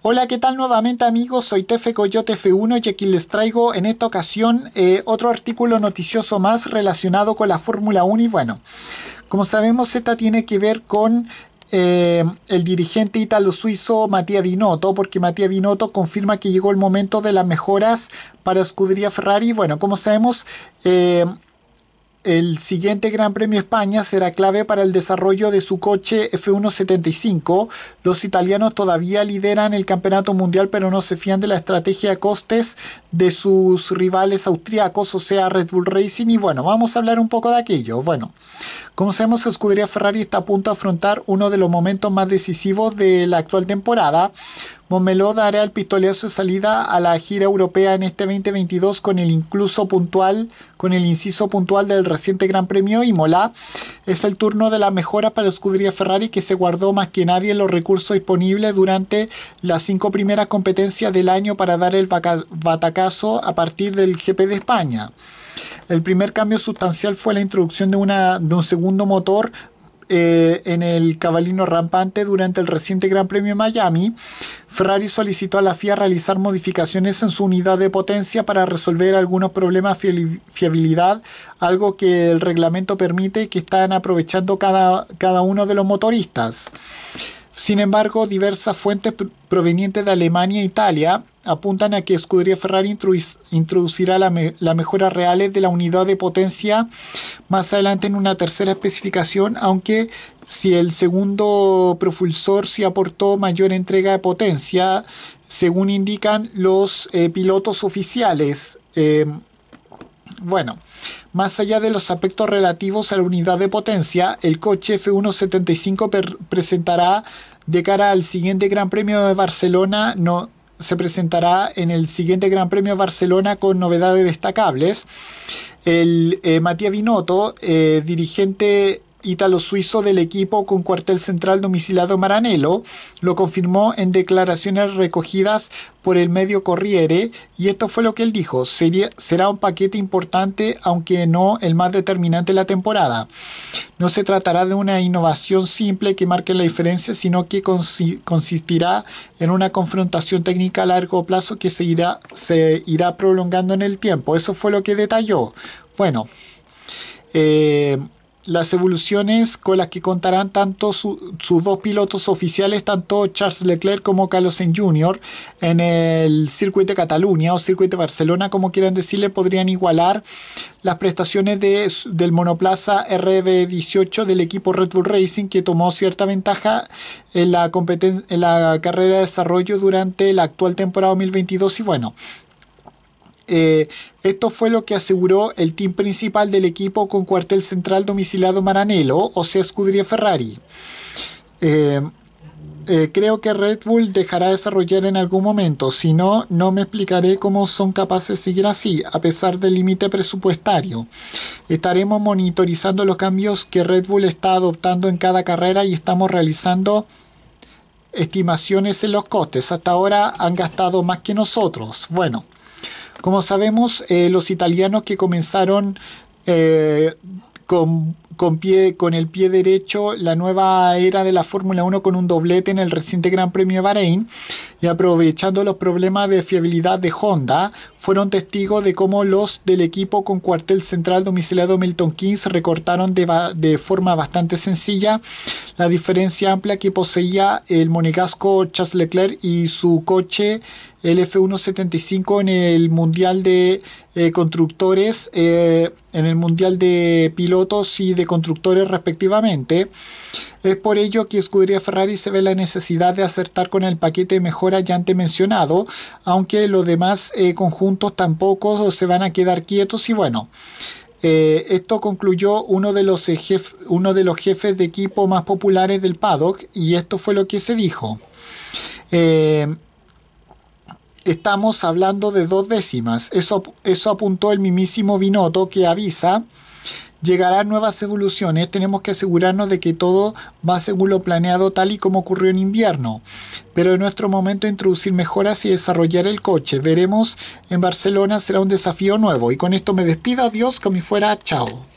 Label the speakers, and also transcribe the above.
Speaker 1: Hola, ¿qué tal nuevamente amigos? Soy Tefe Coyote F1 y aquí les traigo en esta ocasión eh, otro artículo noticioso más relacionado con la Fórmula 1 y bueno, como sabemos esta tiene que ver con eh, el dirigente italo-suizo Matías Binotto, porque Matías Binotto confirma que llegó el momento de las mejoras para escudería Ferrari. Bueno, como sabemos, eh, el siguiente Gran Premio España será clave para el desarrollo de su coche F175. Los italianos todavía lideran el campeonato mundial, pero no se fían de la estrategia costes de sus rivales austriacos, o sea, Red Bull Racing. Y bueno, vamos a hablar un poco de aquello. Bueno, como sabemos, Scuderia Ferrari está a punto de afrontar uno de los momentos más decisivos de la actual temporada Momeló dará el pistolazo de salida a la gira europea en este 2022 con el incluso puntual, con el inciso puntual del reciente Gran Premio ...y Molá Es el turno de las mejoras para la escudería Ferrari que se guardó más que nadie los recursos disponibles durante las cinco primeras competencias del año para dar el batacazo a partir del GP de España. El primer cambio sustancial fue la introducción de un segundo motor eh, en el cabalino rampante durante el reciente Gran Premio de Miami, Ferrari solicitó a la FIA realizar modificaciones en su unidad de potencia para resolver algunos problemas de fiabilidad, algo que el reglamento permite y que están aprovechando cada, cada uno de los motoristas. Sin embargo, diversas fuentes provenientes de Alemania e Italia apuntan a que Scuderia Ferrari introducirá la, mejora reales de la unidad de potencia más adelante en una tercera especificación, aunque si el segundo propulsor sí aportó mayor entrega de potencia, según indican los eh, pilotos oficiales. Eh, bueno, más allá de los aspectos relativos a la unidad de potencia, el coche F175 presentará de cara al siguiente Gran Premio de Barcelona no se presentará en el siguiente Gran Premio Barcelona con novedades destacables. El eh, Matías Binotto, eh, dirigente ítalo-suizo del equipo con cuartel central domicilado Maranello, lo confirmó en declaraciones recogidas por el medio Corriere y esto fue lo que él dijo, Sería, será un paquete importante aunque no el más determinante de la temporada. No se tratará de una innovación simple que marque la diferencia, sino que consistirá en una confrontación técnica a largo plazo que se irá, se irá prolongando en el tiempo. Eso fue lo que detalló. Bueno, eh, las evoluciones con las que contarán tanto sus dos pilotos oficiales, tanto Charles Leclerc como Carlos Sainz Jr., en el circuito de Cataluña o circuito de Barcelona, como quieran decirle, podrían igualar las prestaciones del monoplaza RB18 del equipo Red Bull Racing, que tomó cierta ventaja en la, en la carrera de desarrollo durante la actual temporada 2022. Y bueno, eh, esto fue lo que aseguró el team principal del equipo con cuartel central domiciliado Maranello, o sea, Scuderia Ferrari. Eh, eh, creo que Red Bull dejará desarrollar en algún momento, si no, no me explicaré cómo son capaces de seguir así, a pesar del límite presupuestario. Estaremos monitorizando los cambios que Red Bull está adoptando en cada carrera y estamos realizando estimaciones en los costes. Hasta ahora han gastado más que nosotros. Bueno, como sabemos, eh, los italianos que comenzaron eh, con, con el pie derecho la nueva era de la Fórmula 1 con un doblete en el reciente Gran Premio de Bahrein, y aprovechando los problemas de fiabilidad de Honda, fueron testigos de cómo los del equipo con cuartel central domiciliado Milton Keynes recortaron de, forma bastante sencilla la diferencia amplia que poseía el monegasco Charles Leclerc y su coche el F175 en el Mundial de eh, Constructores, eh, en el Mundial de Pilotos y de Constructores respectivamente. Es por ello que Scuderia Ferrari se ve la necesidad de acertar con el paquete mejor ya antes mencionado, aunque los demás eh, conjuntos tampoco se van a quedar quietos y bueno. Eh, esto concluyó uno de, los eh, uno de los jefes de equipo más populares del paddock y esto fue lo que se dijo. estamos hablando de dos décimas. Eso, eso apuntó el mismísimo Binotto que avisa llegarán nuevas evoluciones, tenemos que asegurarnos de que todo va según lo planeado tal y como ocurrió en invierno. Pero en nuestro momento introducir mejoras y desarrollar el coche. Veremos en Barcelona será un desafío nuevo. Y con esto me despido, adiós, como fuera, chao.